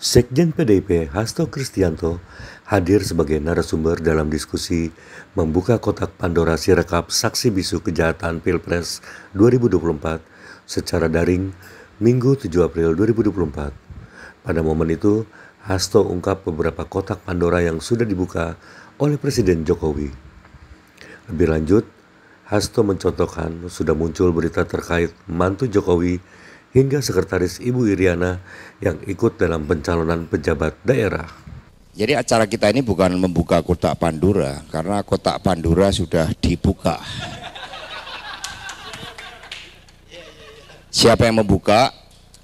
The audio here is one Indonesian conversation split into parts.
Sekjen PDIP Hasto Kristianto hadir sebagai narasumber dalam diskusi membuka kotak Pandora Sirekap Saksi Bisu Kejahatan Pilpres 2024 secara daring Minggu 7 April 2024. Pada momen itu, Hasto ungkap beberapa kotak Pandora yang sudah dibuka oleh Presiden Jokowi. Lebih lanjut, Hasto mencontohkan sudah muncul berita terkait mantu Jokowi hingga Sekretaris Ibu Iriana yang ikut dalam pencalonan pejabat daerah. Jadi acara kita ini bukan membuka kotak Pandura karena kotak Pandura sudah dibuka. Siapa yang membuka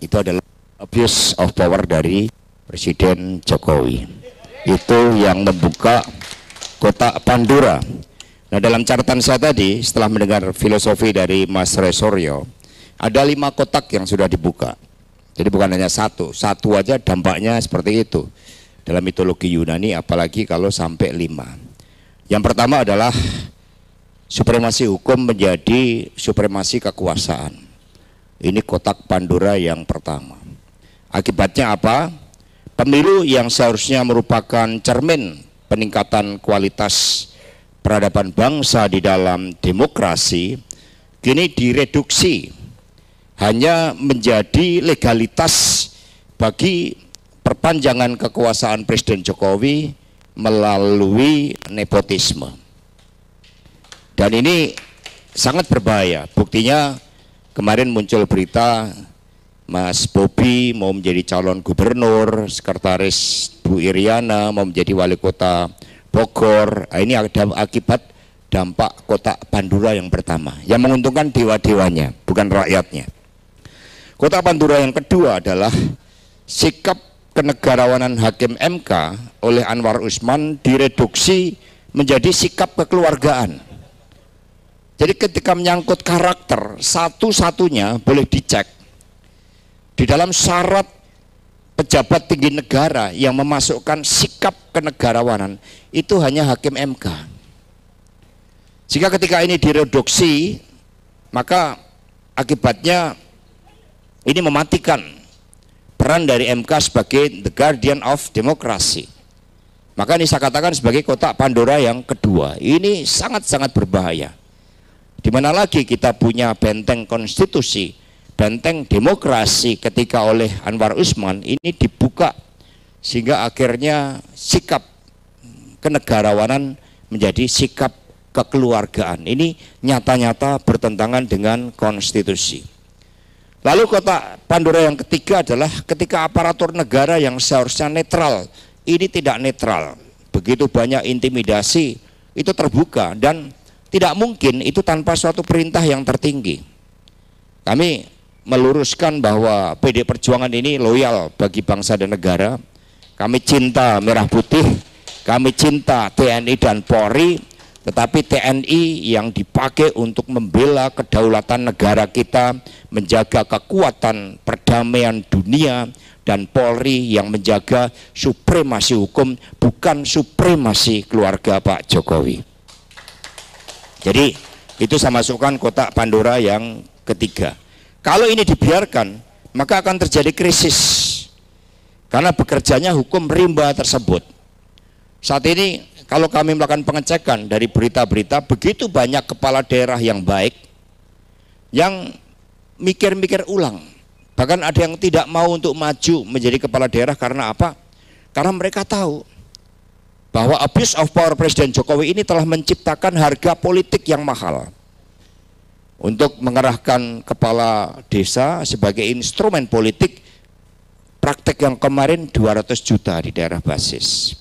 itu adalah abuse of power dari Presiden Jokowi. Itu yang membuka kotak Pandura. Nah dalam catatan saya tadi setelah mendengar filosofi dari Mas Resoryo, ada lima kotak yang sudah dibuka. Jadi bukan hanya satu, satu aja dampaknya seperti itu. Dalam mitologi Yunani apalagi kalau sampai lima. Yang pertama adalah supremasi hukum menjadi supremasi kekuasaan. Ini kotak Pandora yang pertama. Akibatnya apa? Pemilu yang seharusnya merupakan cermin peningkatan kualitas peradaban bangsa di dalam demokrasi kini direduksi hanya menjadi legalitas bagi perpanjangan kekuasaan Presiden Jokowi melalui nepotisme. Dan ini sangat berbahaya. Buktinya kemarin muncul berita Mas Bobi mau menjadi calon gubernur, sekretaris Bu Iriana mau menjadi wali kota Bogor. Nah, ini ada akibat dampak kota Pandura yang pertama, yang menguntungkan dewa-dewanya, bukan rakyatnya. Kota Pantura yang kedua adalah sikap kenegarawanan Hakim MK oleh Anwar Usman direduksi menjadi sikap kekeluargaan. Jadi ketika menyangkut karakter, satu-satunya boleh dicek di dalam syarat pejabat tinggi negara yang memasukkan sikap kenegarawanan itu hanya hakim MK. Jika ketika ini direduksi, maka akibatnya ini mematikan peran dari MK sebagai the guardian of demokrasi. Maka ini saya katakan sebagai kotak Pandora yang kedua. Ini sangat-sangat berbahaya. Di mana lagi kita punya benteng konstitusi, benteng demokrasi ketika oleh Anwar Usman ini dibuka sehingga akhirnya sikap kenegarawanan menjadi sikap kekeluargaan. Ini nyata-nyata bertentangan dengan konstitusi. Lalu kota Pandora yang ketiga adalah ketika aparatur negara yang seharusnya netral, ini tidak netral. Begitu banyak intimidasi, itu terbuka dan tidak mungkin itu tanpa suatu perintah yang tertinggi. Kami meluruskan bahwa PD Perjuangan ini loyal bagi bangsa dan negara. Kami cinta merah putih, kami cinta TNI dan Polri, tetapi TNI yang dipakai untuk membela kedaulatan negara kita, menjaga kekuatan perdamaian dunia, dan Polri yang menjaga supremasi hukum, bukan supremasi keluarga Pak Jokowi. Jadi itu saya masukkan kotak Pandora yang ketiga. Kalau ini dibiarkan, maka akan terjadi krisis. Karena bekerjanya hukum rimba tersebut. Saat ini kalau kami melakukan pengecekan dari berita-berita, begitu banyak kepala daerah yang baik yang mikir-mikir ulang. Bahkan ada yang tidak mau untuk maju menjadi kepala daerah karena apa? Karena mereka tahu bahwa abuse of power Presiden Jokowi ini telah menciptakan harga politik yang mahal untuk mengerahkan kepala desa sebagai instrumen politik praktek yang kemarin 200 juta di daerah basis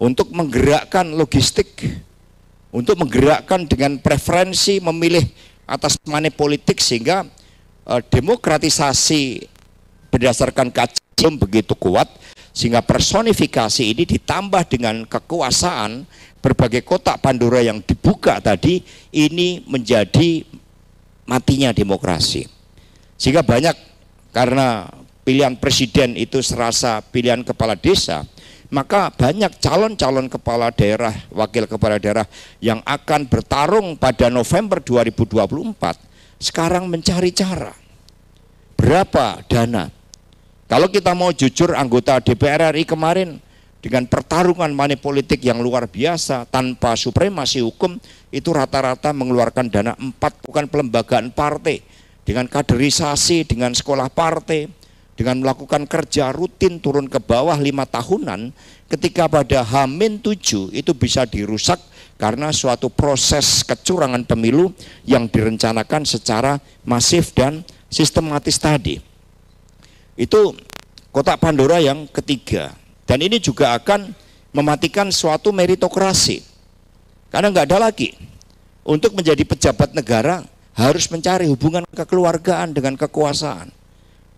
untuk menggerakkan logistik, untuk menggerakkan dengan preferensi memilih atas money politik sehingga eh, demokratisasi berdasarkan kajian begitu kuat sehingga personifikasi ini ditambah dengan kekuasaan berbagai kotak Pandora yang dibuka tadi ini menjadi matinya demokrasi sehingga banyak karena pilihan presiden itu serasa pilihan kepala desa maka banyak calon-calon kepala daerah, wakil kepala daerah yang akan bertarung pada November 2024 sekarang mencari cara. Berapa dana? Kalau kita mau jujur anggota DPR RI kemarin dengan pertarungan money politik yang luar biasa tanpa supremasi hukum itu rata-rata mengeluarkan dana empat bukan pelembagaan partai dengan kaderisasi dengan sekolah partai dengan melakukan kerja rutin turun ke bawah lima tahunan, ketika pada H-7 itu bisa dirusak karena suatu proses kecurangan pemilu yang direncanakan secara masif dan sistematis tadi. Itu kotak Pandora yang ketiga. Dan ini juga akan mematikan suatu meritokrasi. Karena nggak ada lagi. Untuk menjadi pejabat negara harus mencari hubungan kekeluargaan dengan kekuasaan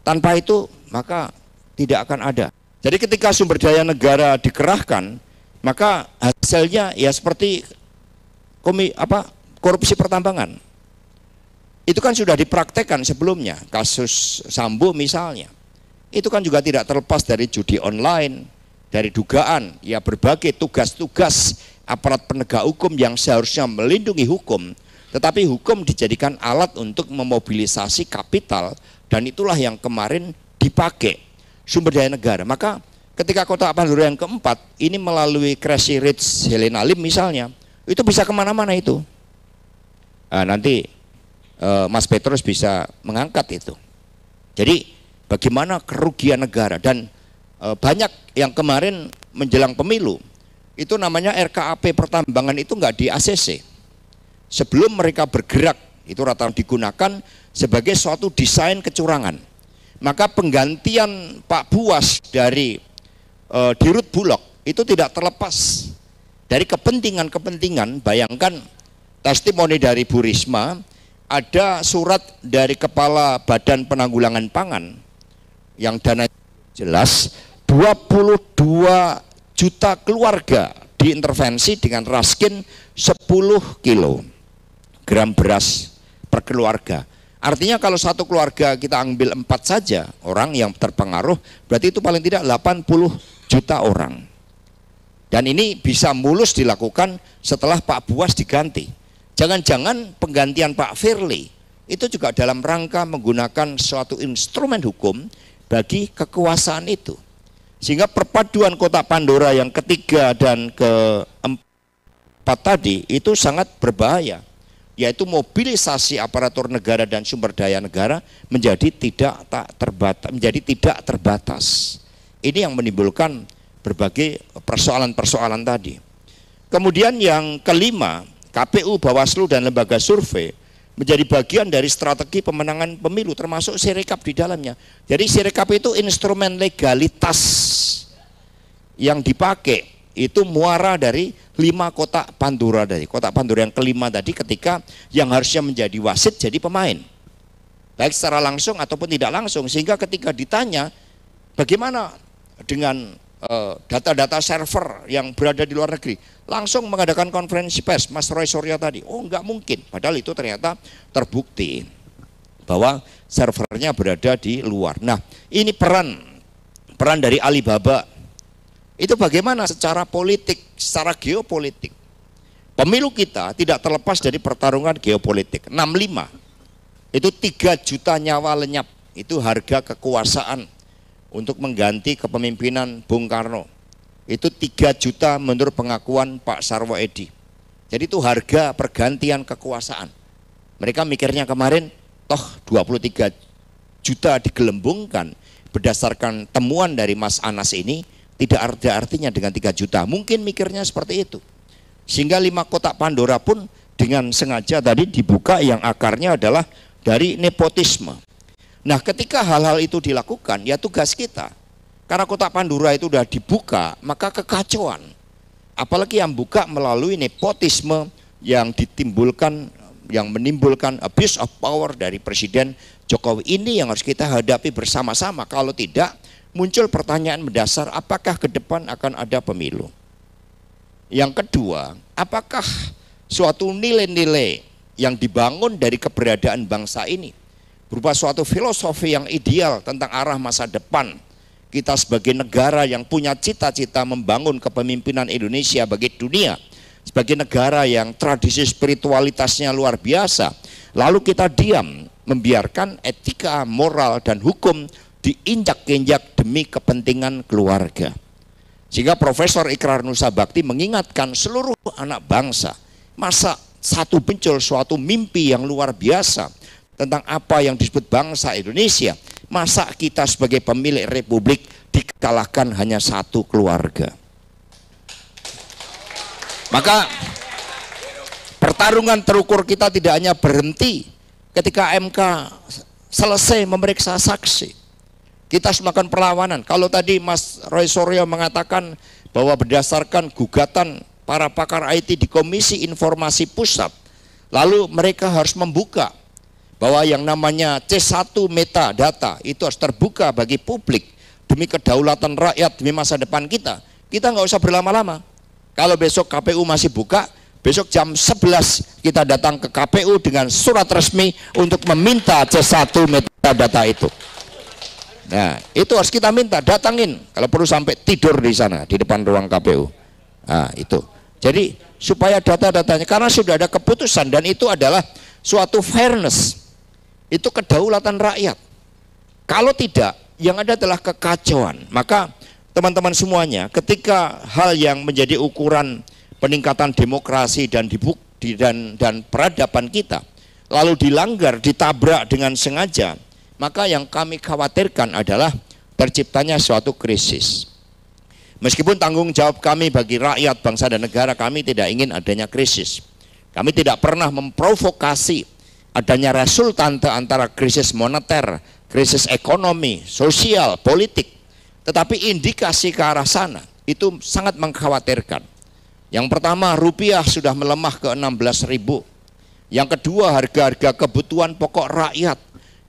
tanpa itu maka tidak akan ada. Jadi ketika sumber daya negara dikerahkan, maka hasilnya ya seperti komi, apa korupsi pertambangan. Itu kan sudah dipraktekkan sebelumnya, kasus Sambo misalnya. Itu kan juga tidak terlepas dari judi online, dari dugaan, ya berbagai tugas-tugas aparat penegak hukum yang seharusnya melindungi hukum, tetapi hukum dijadikan alat untuk memobilisasi kapital dan itulah yang kemarin dipakai sumber daya negara. Maka ketika kota Pandora yang keempat ini melalui Crazy Rich Helena Lim misalnya, itu bisa kemana-mana itu. Nah, nanti eh, Mas Petrus bisa mengangkat itu. Jadi bagaimana kerugian negara dan eh, banyak yang kemarin menjelang pemilu itu namanya RKAP pertambangan itu nggak di ACC. Sebelum mereka bergerak itu rata-rata digunakan sebagai suatu desain kecurangan. Maka penggantian Pak Buas dari e, Dirut Bulog itu tidak terlepas dari kepentingan-kepentingan. Bayangkan testimoni dari Bu Risma, ada surat dari Kepala Badan Penanggulangan Pangan yang dana jelas 22 juta keluarga diintervensi dengan raskin 10 kilo gram beras per keluarga. Artinya kalau satu keluarga kita ambil empat saja orang yang terpengaruh, berarti itu paling tidak 80 juta orang. Dan ini bisa mulus dilakukan setelah Pak Buas diganti. Jangan-jangan penggantian Pak Firly itu juga dalam rangka menggunakan suatu instrumen hukum bagi kekuasaan itu. Sehingga perpaduan kota Pandora yang ketiga dan keempat tadi itu sangat berbahaya yaitu mobilisasi aparatur negara dan sumber daya negara menjadi tidak tak terbatas menjadi tidak terbatas. Ini yang menimbulkan berbagai persoalan-persoalan tadi. Kemudian yang kelima, KPU, Bawaslu dan lembaga survei menjadi bagian dari strategi pemenangan pemilu termasuk sirekap di dalamnya. Jadi sirekap itu instrumen legalitas yang dipakai itu muara dari lima kotak pandura dari Kotak pandura yang kelima tadi ketika yang harusnya menjadi wasit jadi pemain. Baik secara langsung ataupun tidak langsung. Sehingga ketika ditanya bagaimana dengan eh, data-data server yang berada di luar negeri. Langsung mengadakan konferensi pers Mas Roy Surya tadi. Oh nggak mungkin. Padahal itu ternyata terbukti bahwa servernya berada di luar. Nah ini peran peran dari Alibaba itu bagaimana secara politik, secara geopolitik. Pemilu kita tidak terlepas dari pertarungan geopolitik. 65 itu 3 juta nyawa lenyap. Itu harga kekuasaan untuk mengganti kepemimpinan Bung Karno. Itu 3 juta menurut pengakuan Pak Sarwo Edi. Jadi itu harga pergantian kekuasaan. Mereka mikirnya kemarin toh 23 juta digelembungkan berdasarkan temuan dari Mas Anas ini tidak ada artinya dengan 3 juta. Mungkin mikirnya seperti itu. Sehingga lima kotak Pandora pun dengan sengaja tadi dibuka yang akarnya adalah dari nepotisme. Nah ketika hal-hal itu dilakukan ya tugas kita. Karena kotak Pandora itu sudah dibuka maka kekacauan. Apalagi yang buka melalui nepotisme yang ditimbulkan yang menimbulkan abuse of power dari Presiden Jokowi ini yang harus kita hadapi bersama-sama. Kalau tidak, muncul pertanyaan mendasar apakah ke depan akan ada pemilu. Yang kedua, apakah suatu nilai-nilai yang dibangun dari keberadaan bangsa ini berupa suatu filosofi yang ideal tentang arah masa depan kita sebagai negara yang punya cita-cita membangun kepemimpinan Indonesia bagi dunia sebagai negara yang tradisi spiritualitasnya luar biasa lalu kita diam membiarkan etika, moral, dan hukum diinjak-injak demi kepentingan keluarga. Sehingga Profesor Ikrar Nusa Bakti mengingatkan seluruh anak bangsa, masa satu bencul suatu mimpi yang luar biasa tentang apa yang disebut bangsa Indonesia, masa kita sebagai pemilik republik dikalahkan hanya satu keluarga. Maka pertarungan terukur kita tidak hanya berhenti ketika MK selesai memeriksa saksi, kita harus melakukan perlawanan. Kalau tadi Mas Roy Soryo mengatakan bahwa berdasarkan gugatan para pakar IT di Komisi Informasi Pusat, lalu mereka harus membuka bahwa yang namanya C1 metadata itu harus terbuka bagi publik demi kedaulatan rakyat, demi masa depan kita. Kita nggak usah berlama-lama. Kalau besok KPU masih buka, besok jam 11 kita datang ke KPU dengan surat resmi untuk meminta C1 metadata itu. Nah, itu harus kita minta datangin kalau perlu sampai tidur di sana di depan ruang KPU. Nah, itu. Jadi supaya data-datanya karena sudah ada keputusan dan itu adalah suatu fairness. Itu kedaulatan rakyat. Kalau tidak, yang ada adalah kekacauan. Maka teman-teman semuanya, ketika hal yang menjadi ukuran peningkatan demokrasi dan dan dan peradaban kita lalu dilanggar, ditabrak dengan sengaja, maka yang kami khawatirkan adalah terciptanya suatu krisis. Meskipun tanggung jawab kami bagi rakyat, bangsa, dan negara, kami tidak ingin adanya krisis. Kami tidak pernah memprovokasi adanya resultante antara krisis moneter, krisis ekonomi, sosial, politik. Tetapi indikasi ke arah sana itu sangat mengkhawatirkan. Yang pertama, rupiah sudah melemah ke 16.000. Yang kedua, harga-harga kebutuhan pokok rakyat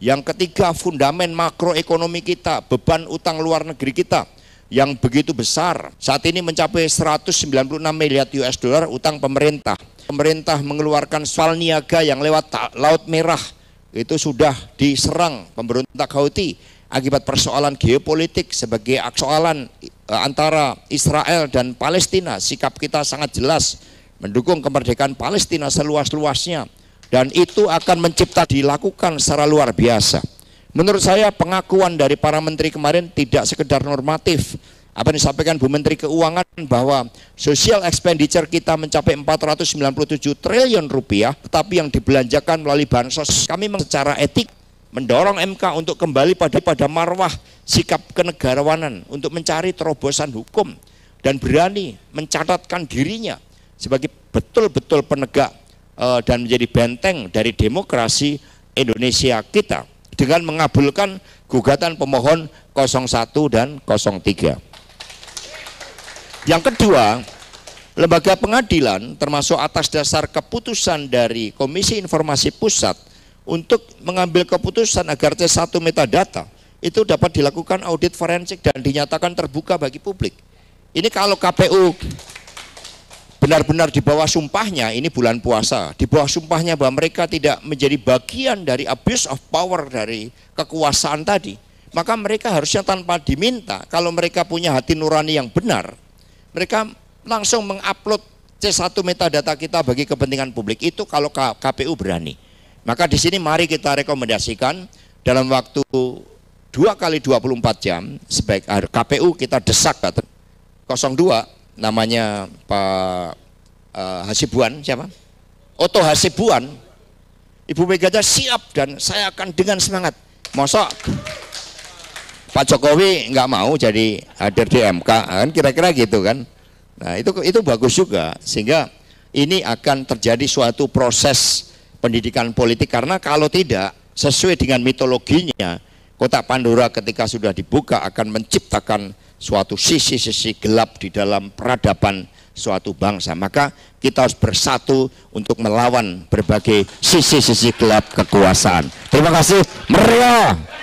yang ketiga, fundamen makroekonomi kita, beban utang luar negeri kita yang begitu besar. Saat ini mencapai 196 miliar US dollar utang pemerintah. Pemerintah mengeluarkan soal niaga yang lewat Laut Merah itu sudah diserang pemberontak Houthi akibat persoalan geopolitik sebagai persoalan e, antara Israel dan Palestina. Sikap kita sangat jelas mendukung kemerdekaan Palestina seluas-luasnya dan itu akan mencipta dilakukan secara luar biasa. Menurut saya pengakuan dari para menteri kemarin tidak sekedar normatif. Apa yang disampaikan Bu Menteri Keuangan bahwa social expenditure kita mencapai 497 triliun rupiah, tetapi yang dibelanjakan melalui bansos kami secara etik mendorong MK untuk kembali pada pada marwah sikap kenegarawanan untuk mencari terobosan hukum dan berani mencatatkan dirinya sebagai betul-betul penegak Eh, dan menjadi benteng dari demokrasi Indonesia kita dengan mengabulkan gugatan pemohon 01 dan 03. Yang kedua, lembaga pengadilan termasuk atas dasar keputusan dari Komisi Informasi Pusat untuk mengambil keputusan agar C1 metadata itu dapat dilakukan audit forensik dan dinyatakan terbuka bagi publik. Ini kalau KPU benar-benar di bawah sumpahnya ini bulan puasa di bawah sumpahnya bahwa mereka tidak menjadi bagian dari abuse of power dari kekuasaan tadi maka mereka harusnya tanpa diminta kalau mereka punya hati nurani yang benar mereka langsung mengupload C1 metadata kita bagi kepentingan publik itu kalau KPU berani maka di sini mari kita rekomendasikan dalam waktu dua kali 24 jam sebaik ah, KPU kita desak 02 namanya Pak uh, Hasibuan siapa? Oto Hasibuan. Ibu Mega siap dan saya akan dengan semangat. Mosok Pak Jokowi nggak mau jadi hadir di MK kan kira-kira gitu kan. Nah, itu itu bagus juga sehingga ini akan terjadi suatu proses pendidikan politik karena kalau tidak sesuai dengan mitologinya Kota Pandora ketika sudah dibuka akan menciptakan suatu sisi-sisi gelap di dalam peradaban suatu bangsa. Maka kita harus bersatu untuk melawan berbagai sisi-sisi gelap kekuasaan. Terima kasih. Meriah.